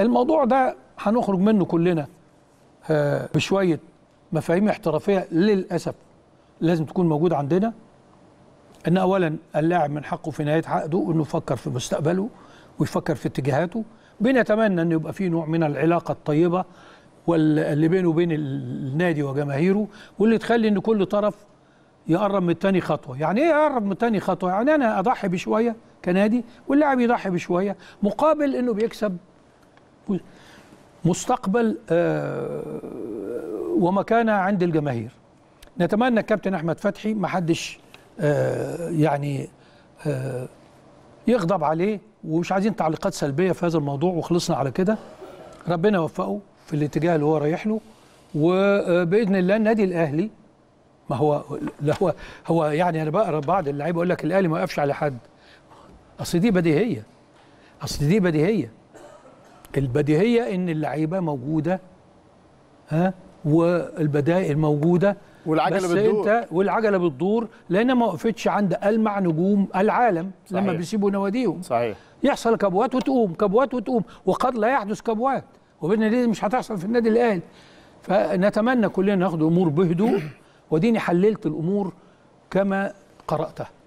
الموضوع ده هنخرج منه كلنا آه، بشويه مفاهيم احترافيه للاسف لازم تكون موجوده عندنا ان اولا اللاعب من حقه في نهايه عقده انه يفكر في مستقبله ويفكر في اتجاهاته بنتمنى ان يبقى في نوع من العلاقه الطيبه واللي بينه وبين النادي وجماهيره واللي تخلي ان كل طرف يقرب من التاني خطوه يعني ايه يقرب من التاني خطوه يعني انا اضحي بشويه كنادي واللاعب يضحي بشويه مقابل انه بيكسب مستقبل آه، ومكانه عند الجماهير نتمنى الكابتن احمد فتحي ما حدش آه، يعني آه، يغضب عليه ومش عايزين تعليقات سلبيه في هذا الموضوع وخلصنا على كده ربنا يوفقه في الاتجاه اللي هو رايح له وباذن الله النادي الاهلي ما هو هو هو يعني انا بقرا بعض اللعيبه يقول لك الاهلي ما وقفش على حد اصل دي بديهيه اصل دي بديهيه البديهيه ان اللعيبه موجوده ها والبدائل موجوده والعجله بس بتدور انت والعجله بتدور لان ما وقفتش عند المع نجوم العالم صحيح. لما بيسيبوا نواديهم صحيح يحصل كبوات وتقوم كبوات وتقوم وقد لا يحدث كبوات وباذن الله مش هتحصل في النادي الاهلي فنتمنى كلنا ناخد الامور بهدوء وديني حللت الامور كما قراتها